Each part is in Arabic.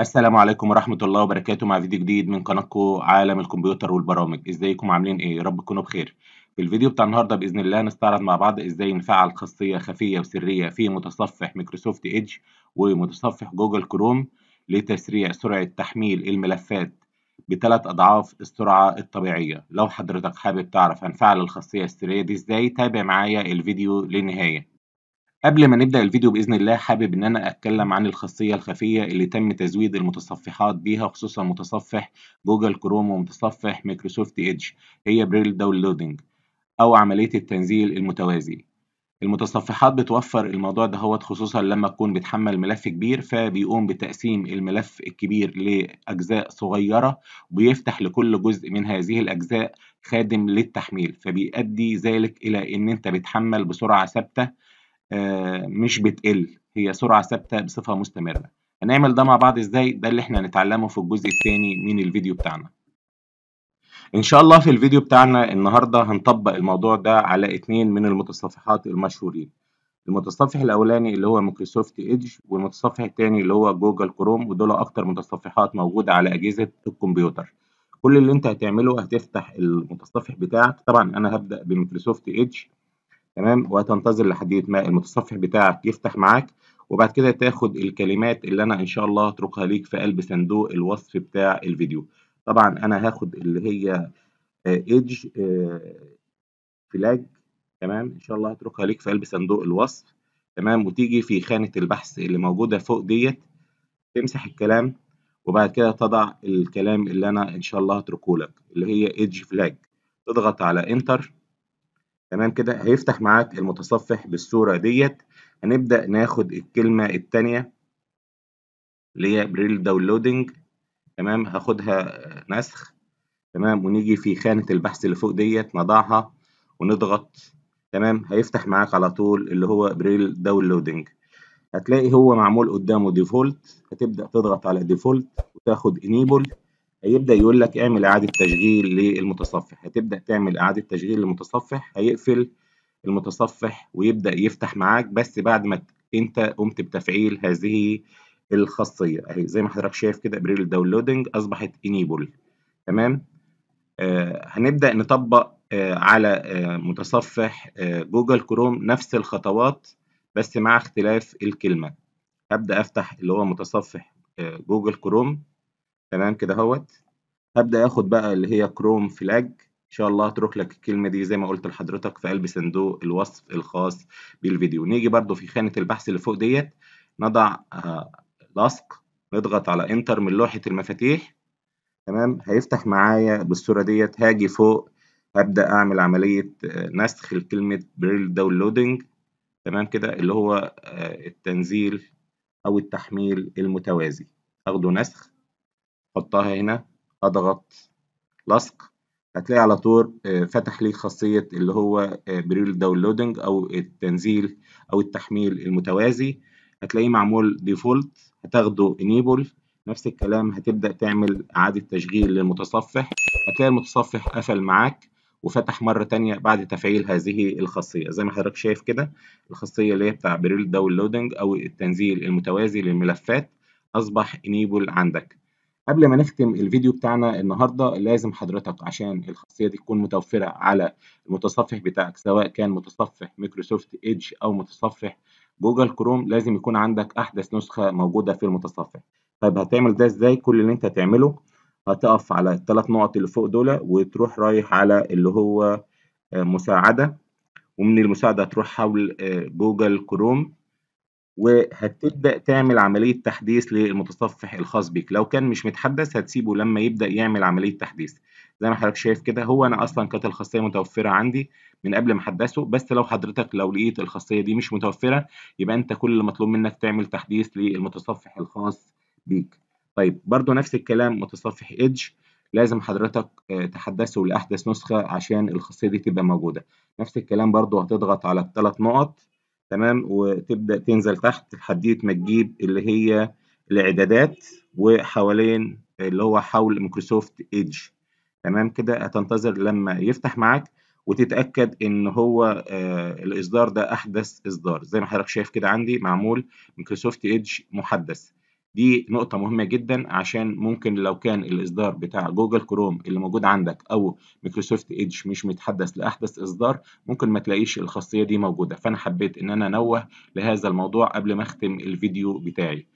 السلام عليكم ورحمة الله وبركاته مع فيديو جديد من قناتكم عالم الكمبيوتر والبرامج ازيكم عاملين ايه رب تكونوا بخير في الفيديو بتاع النهارده باذن الله نستعرض مع بعض ازاي نفعل خاصية خفية وسرية في متصفح مايكروسوفت ايدج ومتصفح جوجل كروم لتسريع سرعة تحميل الملفات بثلاث اضعاف السرعة الطبيعية لو حضرتك حابب تعرف هنفعل الخاصية السرية دي ازاي تابع معايا الفيديو للنهاية قبل ما نبدأ الفيديو بإذن الله حابب إن أنا أتكلم عن الخاصية الخفية اللي تم تزويد المتصفحات بيها خصوصا متصفح جوجل كروم ومتصفح مايكروسوفت إيدج هي بريل داونلودنج أو عملية التنزيل المتوازي المتصفحات بتوفر الموضوع ده هوت خصوصا لما تكون بتحمل ملف كبير فبيقوم بتقسيم الملف الكبير لأجزاء صغيرة وبيفتح لكل جزء من هذه الأجزاء خادم للتحميل فبيؤدي ذلك إلى إن أنت بتحمل بسرعة ثابتة آه، مش بتقل هي سرعة ثابتة بصفة مستمرة هنعمل ده مع بعض ازاي ده اللي احنا هنتعلمه في الجزء الثاني من الفيديو بتاعنا ان شاء الله في الفيديو بتاعنا النهاردة هنطبق الموضوع ده على اثنين من المتصفحات المشهورين المتصفح الاولاني اللي هو مايكروسوفت ايدج والمتصفح الثاني اللي هو جوجل كروم ودول اكتر متصفحات موجودة على اجهزة الكمبيوتر كل اللي انت هتعمله هتفتح المتصفح بتاعك طبعا انا هبدأ بمايكروسوفت ايدج تمام وهتنتظر لحد ما المتصفح بتاعك يفتح معاك وبعد كده تاخد الكلمات اللي انا ان شاء الله هتركها ليك في قلب صندوق الوصف بتاع الفيديو طبعا انا هاخد اللي هي آه، ايدج آه، فلاج تمام ان شاء الله هتركها ليك في قلب صندوق الوصف تمام وتيجي في خانة البحث اللي موجودة فوق ديت تمسح الكلام وبعد كده تضع الكلام اللي انا ان شاء الله هتركه لك اللي هي ايدج فلاج تضغط على انتر تمام كده هيفتح معاك المتصفح بالصورة ديت هنبدأ ناخد الكلمة الثانيه اللي هي بريل داونلودنج تمام هاخدها نسخ تمام ونيجي في خانة البحث اللي فوق ديت نضعها ونضغط تمام هيفتح معاك على طول اللي هو بريل داونلودنج هتلاقي هو معمول قدامه ديفولت هتبدأ تضغط على ديفولت وتاخد انيبل هيبدا يقول لك اعمل اعاده تشغيل للمتصفح هتبدا تعمل اعاده تشغيل للمتصفح هيقفل المتصفح ويبدا يفتح معاك بس بعد ما انت قمت بتفعيل هذه الخاصيه اهي زي ما حضرتك شايف كده ابريل داونلودنج اصبحت انيبل تمام آه هنبدا نطبق آه على آه متصفح آه جوجل كروم نفس الخطوات بس مع اختلاف الكلمه هبدا افتح اللي هو متصفح آه، جوجل كروم تمام كده اهوت هبدأ اخد بقى اللي هي كروم فلاج ان شاء الله هترك لك الكلمه دي زي ما قلت لحضرتك في قلب صندوق الوصف الخاص بالفيديو نيجي برده في خانه البحث اللي فوق ديت نضع آه، لصق نضغط على انتر من لوحه المفاتيح تمام هيفتح معايا بالصوره ديت هاجي فوق هبدا اعمل عمليه آه، نسخ لكلمه بريل داونلودنج تمام كده اللي هو آه، التنزيل او التحميل المتوازي اخده نسخ حطها هنا اضغط لصق هتلاقي على طول آه، فتح لي خاصية اللي هو آه، بريل داونلودنج او التنزيل او التحميل المتوازي هتلاقيه معمول ديفولت هتاخده انيبل نفس الكلام هتبدأ تعمل إعادة تشغيل للمتصفح هتلاقي المتصفح قفل معاك وفتح مرة تانية بعد تفعيل هذه الخاصية زي ما حضرتك شايف كده الخاصية اللي هي بتاع بريل داونلودنج أو التنزيل المتوازي للملفات أصبح انيبل عندك قبل ما نختم الفيديو بتاعنا النهارده لازم حضرتك عشان الخاصيه دي تكون متوفره على المتصفح بتاعك سواء كان متصفح مايكروسوفت ايدج او متصفح جوجل كروم لازم يكون عندك احدث نسخه موجوده في المتصفح طيب هتعمل ده ازاي كل اللي انت هتعمله هتقف على الثلاث نقط اللي فوق دول وتروح رايح على اللي هو مساعده ومن المساعده هتروح حول آه، جوجل كروم وهتبدأ تعمل عملية تحديث للمتصفح الخاص بيك لو كان مش متحدث هتسيبه لما يبدأ يعمل عملية تحديث زي ما حضرتك شايف كده هو أنا أصلا كانت الخاصية متوفرة عندي من قبل ما أحدثه بس لو حضرتك لو لقيت الخاصية دي مش متوفرة يبقى أنت كل اللي مطلوب منك تعمل تحديث للمتصفح الخاص بيك طيب برضو نفس الكلام متصفح إيدج لازم حضرتك آه، تحدثه لأحدث نسخة عشان الخاصية دي تبقى موجودة نفس الكلام برضو هتضغط على الثلاث نقط تمام وتبدأ تنزل تحت لحديت ما تجيب اللي هي الإعدادات وحوالين اللي هو حول مايكروسوفت إيدج تمام كده هتنتظر لما يفتح معاك وتتأكد إن هو آه الإصدار ده أحدث إصدار زي ما حضرتك شايف كده عندي معمول مايكروسوفت إيدج محدث دي نقطة مهمة جدا عشان ممكن لو كان الإصدار بتاع جوجل كروم اللي موجود عندك أو مايكروسوفت إيدج مش متحدث لأحدث إصدار ممكن ما تلاقيش الخاصية دي موجودة فأنا حبيت إن أنا أنوه لهذا الموضوع قبل ما أختم الفيديو بتاعي.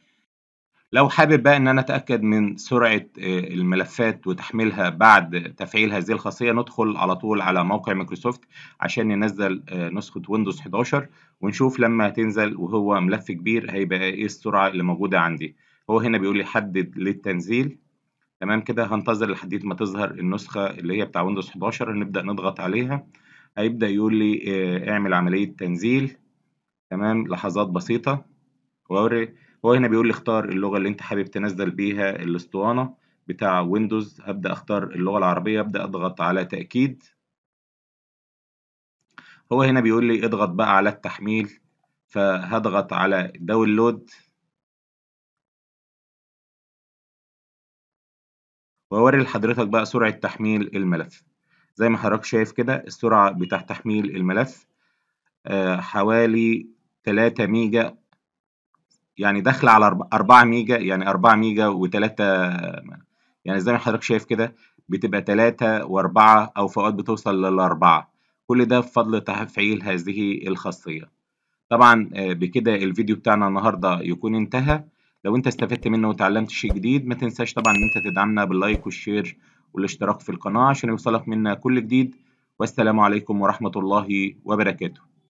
لو حابب بقى ان انا اتاكد من سرعه آه، الملفات وتحميلها بعد تفعيل هذه الخاصيه ندخل على طول على موقع مايكروسوفت عشان ننزل آه، نسخه ويندوز 11 ونشوف لما تنزل وهو ملف كبير هيبقى ايه السرعه اللي موجوده عندي هو هنا بيقول لي حدد للتنزيل تمام كده هنتظر لحد ما تظهر النسخة اللي هي بتاع ويندوز 11 نبدأ نضغط عليها هيبدأ يقول لي آه، اعمل عملية تنزيل تمام لحظات بسيطة وأوري هو هنا بيقول لي اختار اللغة اللي أنت حابب تنزل بيها الأسطوانة بتاع ويندوز هبدأ أختار اللغة العربية أبدأ أضغط على تأكيد هو هنا بيقول لي اضغط بقى على التحميل فهضغط على داونلود واوري لحضرتك بقى سرعة تحميل الملف زي ما حضرتك شايف كده السرعة بتاع تحميل الملف آه، حوالي 3 ميجا يعني داخلة على 4 ميجا يعني 4 ميجا و3 يعني زي ما حضرتك شايف كده بتبقى 3 و4 أو في أوقات بتوصل 4 كل ده بفضل تفعيل هذه الخاصية طبعا آه، بكده الفيديو بتاعنا النهاردة يكون انتهى لو انت استفدت منه وتعلمت شيء جديد ما تنساش طبعا ان انت تدعمنا باللايك والشير والاشتراك في القناة عشان يوصلك منا كل جديد والسلام عليكم ورحمة الله وبركاته